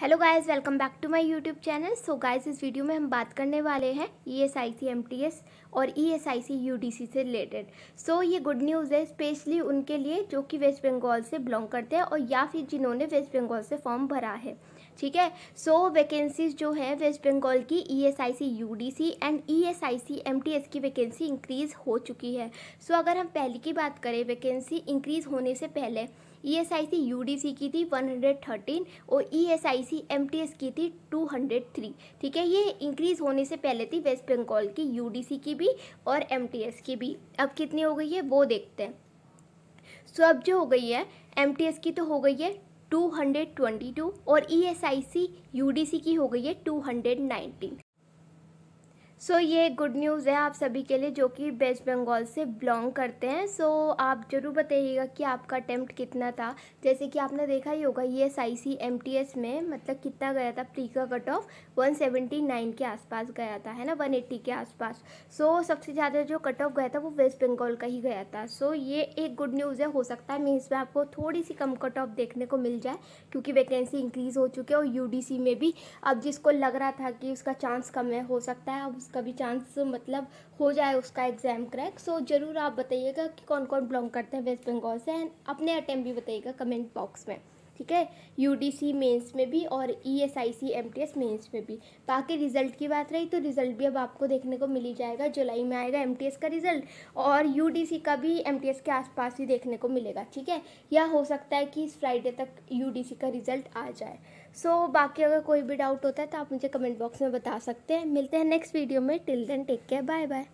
hello guys welcome back to my YouTube channel so guys इस video में हम बात करने वाले हैं E S I C M T S और E S I C U D C से रिलेटेड सो so, ये गुड न्यूज़ है स्पेशली उनके लिए जो कि वेस्ट बंगाल से बिलोंग करते हैं और या फिर जिन्होंने वेस्ट बंगाल से फॉर्म भरा है ठीक है सो so, वैकेंसीज जो है वेस्ट बंगाल की E S I C U D C and E S I C M T S की वैकेंसी इंक्रीज़ हो चुकी है सो so, अगर हम पहले की बात करें वैकेंसी इंक्रीज़ होने से पहले E S I C U D C की थी 113 और E S I C M T S की थी 203 ठीक है ये इंक्रीज़ होने से पहले थी वेस्ट बंगाल की यू डी सी की भी और एम टी एस की भी अब कितनी हो गई है वो देखते हैं सो अब जो हो गई है एम टी एस की तो हो गई है 222 और E S I C U D C की हो गई है 219 सो so, ये गुड न्यूज़ है आप सभी के लिए जो कि वेस्ट बंगाल से बिलोंग करते हैं सो so, आप ज़रूर बताइएगा कि आपका अटैम्प्ट कितना था जैसे कि आपने देखा ही होगा ये S I C M T S में मतलब कितना गया था प्री का cut off one seventy nine के आसपास गया था है ना वन एट्टी के आसपास सो so, सबसे ज़्यादा जो कट ऑफ गया था वो वेस्ट बंगाल का ही गया था सो so, ये एक गुड न्यूज़ है हो सकता है मीन्स में आपको थोड़ी सी कम कट ऑफ देखने को मिल जाए क्योंकि वैकेंसी इंक्रीज़ हो चुकी है और यू डी सी में भी अब जिसको लग रहा था कि उसका चांस कम है हो सकता है अब उसका भी चांस मतलब हो जाए उसका एग्ज़ाम क्रैक सो ज़रूर आप बताइएगा कि कौन कौन बिलोंग करते हैं वेस्ट बंगाल से एंड अपने अटैम्प भी बताइएगा कमेंट बॉक्स में ठीक है यू डी सी मेन्स में भी और E S I C M T S mains में भी बाकी रिजल्ट की बात रही तो रिजल्ट भी अब आपको देखने को मिल ही जाएगा जुलाई में आएगा एम टी एस का रिजल्ट और यू डी सी का भी एम टी एस के आसपास ही देखने को मिलेगा ठीक है या हो सकता है कि इस फ्राइडे तक यू डी सी का रिजल्ट आ जाए सो so, बाकी अगर कोई भी डाउट होता है तो आप मुझे कमेंट बॉक्स में बता सकते हैं मिलते हैं नेक्स्ट वीडियो में till then take care bye bye